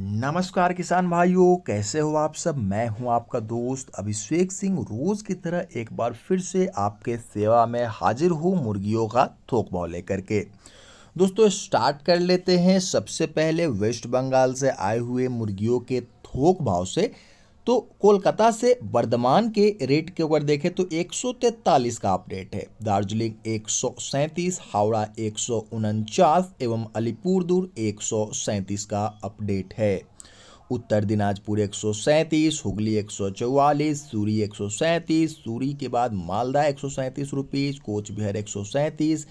नमस्कार किसान भाइयों कैसे हो आप सब मैं हूं आपका दोस्त अभिषेक सिंह रोज़ की तरह एक बार फिर से आपके सेवा में हाजिर हूं मुर्गियों का थोक भाव लेकर के दोस्तों स्टार्ट कर लेते हैं सबसे पहले वेस्ट बंगाल से आए हुए मुर्गियों के थोक भाव से तो कोलकाता से वर्धमान के रेट के ऊपर देखें तो एक का अपडेट है दार्जिलिंग एक हावड़ा एक एवं अलीपुरदुर एक का अपडेट है उत्तर दिनाजपुर एक हुगली एक सूरी एक सूरी के बाद मालदा एक सौ कोच बिहार एक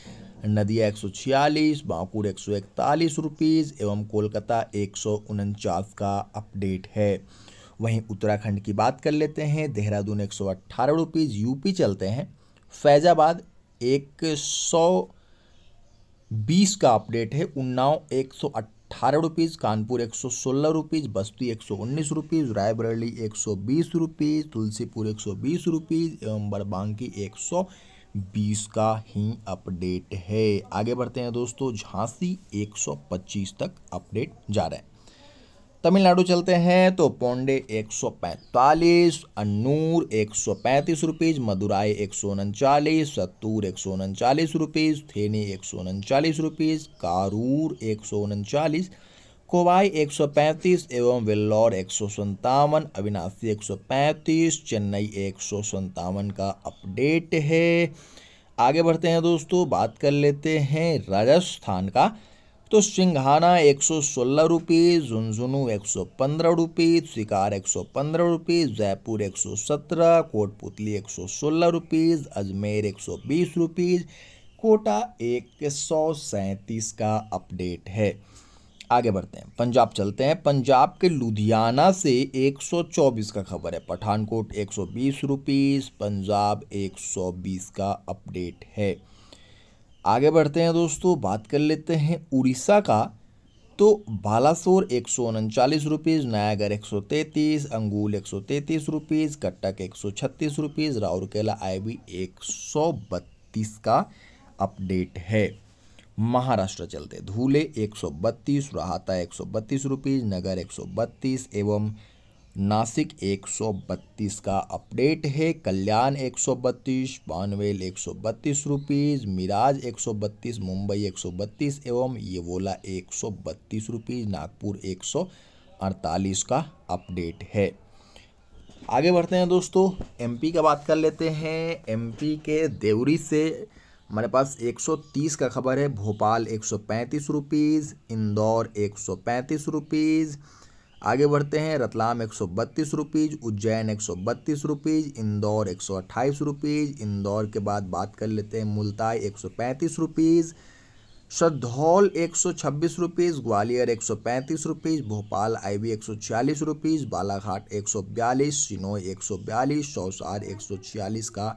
नदिया एक सौ छियालीस बांकुड़ एक सौ इकतालीस रुपीज़ एवं कोलकाता एक सौ उनचास का अपडेट है वहीं उत्तराखंड की बात कर लेते हैं देहरादून एक सौ यूपी चलते हैं फैज़ाबाद एक सौ बीस का अपडेट है उन्नाव एक सौ अट्ठारह रुपीज़ कानपुर एक सौ सोलह रुपीज़ बस्ती एक सौ उन्नीस रुपीज़ रायबरेली एक सौ बीस रुपीज़ तुलसीपुर एक सौ बीस रुपीज़ एवं बड़बांकी एक सौ बीस का ही अपडेट है आगे बढ़ते हैं दोस्तों झांसी एक सौ पच्चीस तक अपडेट जा रहे हैं तमिलनाडु चलते हैं तो पोंडे पैंतालीस अनूर एक सौ पैंतीस रुपीज़ मदुराई एक सौ उनचालीस सत्तूर एक सौ उनचालीस रुपीज़ थेनी एक सौ उनचालीस रुपीज़ कारूर एक सौ उनचालीस कोवाई एक सौ पैंतीस एवं वेल्लौर एक सौ सन्तावन अविनाशी एक सौ पैंतीस चेन्नई एक सौ सन्तावन का अपडेट है आगे बढ़ते हैं दोस्तों बात कर लेते हैं राजस्थान का तो सिंघाना एक सौ सोलह रुपये झुंझुनू एक सौ पंद्रह रुपये शिकार एक सौ पंद्रह रुपये जयपुर एक सौ सत्रह कोटपुतली एक सौ सोलह रुपीज अजमेर एक सौ बीस रुपीज़ कोटा एक सौ सैंतीस का अपडेट है आगे बढ़ते हैं पंजाब चलते हैं पंजाब के लुधियाना से एक सौ चौबीस का खबर है पठानकोट एक सौ बीस पंजाब एक सौ बीस का अपडेट है आगे बढ़ते हैं दोस्तों बात कर लेते हैं उड़ीसा का तो बालासोर एक सौ उनचालीस रुपीज़ नयागढ़ एक सौ तैंतीस अंगूल एक सौ तैंतीस रुपीज़ कटक एक सौ छत्तीस रुपीज़ राउरकेला आई बी एक सौ बत्तीस का अपडेट है महाराष्ट्र चलते धूले एक सौ बत्तीस राहता एक सौ बत्तीस रुपीज़ नगर एक सौ बत्तीस एवं नासिक 132 का अपडेट है कल्याण 132 पानवेल एक सौ मिराज 132 मुंबई 132 एवं येवोला एक सौ नागपुर 148 का अपडेट है आगे बढ़ते हैं दोस्तों एमपी का बात कर लेते हैं एमपी के देवरी से हमारे पास 130 का खबर है भोपाल एक सौ इंदौर एक सौ आगे बढ़ते हैं रतलाम एक सौ बत्तीस रुपीज़ उज्जैन एक सौ बत्तीस रुपीज़ इंदौर एक सौ अट्ठाईस रुपीज़ इंदौर के बाद बात कर लेते हैं मुल्ताई एक सौ पैंतीस रुपीज़ एक सौ छब्बीस रुपीज़ ग्वालियर एक सौ पैंतीस रुपीज़ भोपाल आईवी एक सौ छियालीस रुपीज़ बालाघाट एक सौ बयालीस शिनोई एक सौ बयालीस सौसार एक सौ छियालीस का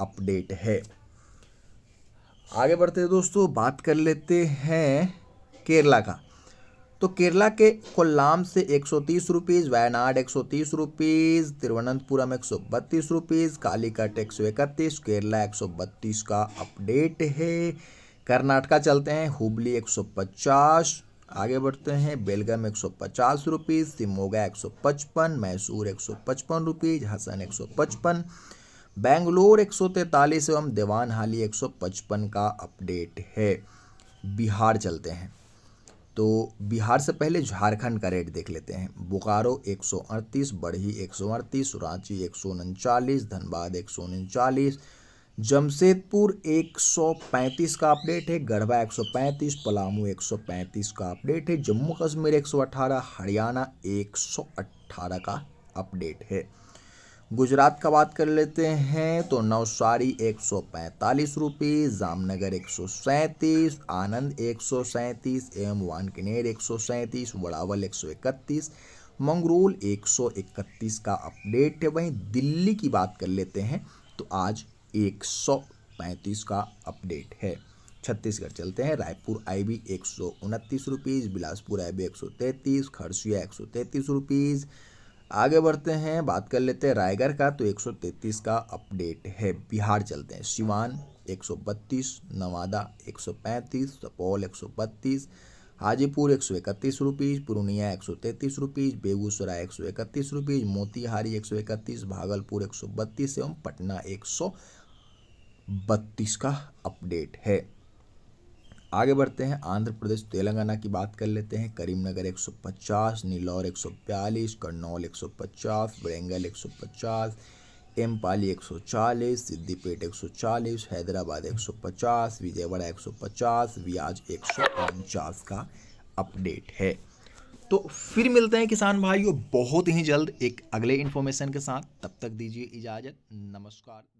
अपडेट है आगे बढ़ते हैं दोस्तों बात कर लेते हैं केरला का तो केरला के कोल्लाम से एक सौ तीस रुपीज़ वायनाड एक सौ तीस रुपीज़ तिरुवनंतपुरम एक सौ बत्तीस रुपीज़ कालीकट एक सौ इकतीस केरला एक सौ बत्तीस का अपडेट है कर्नाटका चलते हैं हुबली एक सौ पचास आगे बढ़ते हैं बेलगम एक सौ पचास रुपीज़ सिमोगा एक सौ पचपन मैसूर एक सौ पचपन रुपीज़ हसन एक सौ पचपन बेंगलोर एक सौ तैंतालीस एवं देवान हाली एक सौ पचपन का अपडेट है बिहार चलते हैं तो बिहार से पहले झारखंड का रेट देख लेते हैं बोकारो 138, बढ़ही 138, रांची एक धनबाद एक जमशेदपुर 135 का अपडेट है गढ़वा 135, पलामू 135 का अपडेट है जम्मू कश्मीर 118, हरियाणा 118 का अपडेट है गुजरात का बात कर लेते हैं तो नवसारी एक सौ पैंतालीस रुपये जामनगर एक सौ सैंतीस आनंद एक सौ सैंतीस एम वानकनेर एक सौ सैंतीस वड़ावल एक सौ इकतीस मंगरूल एक सौ इकतीस का अपडेट है वहीं दिल्ली की बात कर लेते हैं तो आज एक सौ पैंतीस का अपडेट है छत्तीसगढ़ चलते हैं रायपुर आई बी एक सौ उनतीस रुपीज़ बिलासपुर आई बी एक सौ तैंतीस खरसिया एक सौ तैंतीस रुपीज़ आगे बढ़ते हैं बात कर लेते हैं रायगढ़ का तो 133 का अपडेट है बिहार चलते हैं सिवान 132 नवादा 135 सुपौल 132 हाजीपुर एक सौ इकतीस रुपीज़ पूर्णिया एक सौ तैंतीस रुपीज़ बेगूसराय एक सौ इकतीस रुपीज़ मोतिहारी एक सौ इकतीस भागलपुर एक सौ बत्तीस एवं पटना एक सौ बत्तीस का अपडेट है आगे बढ़ते हैं आंध्र प्रदेश तेलंगाना की बात कर लेते हैं करीमनगर 150 नीलौर 142 पचास 150 पाली 150 एमपाली 140 सिद्दीपेट 140 हैदराबाद 150 विजयवाड़ा 150 ब्याज एक का अपडेट है तो फिर मिलते हैं किसान भाइयों बहुत ही जल्द एक अगले इन्फॉर्मेशन के साथ तब तक दीजिए इजाज़त नमस्कार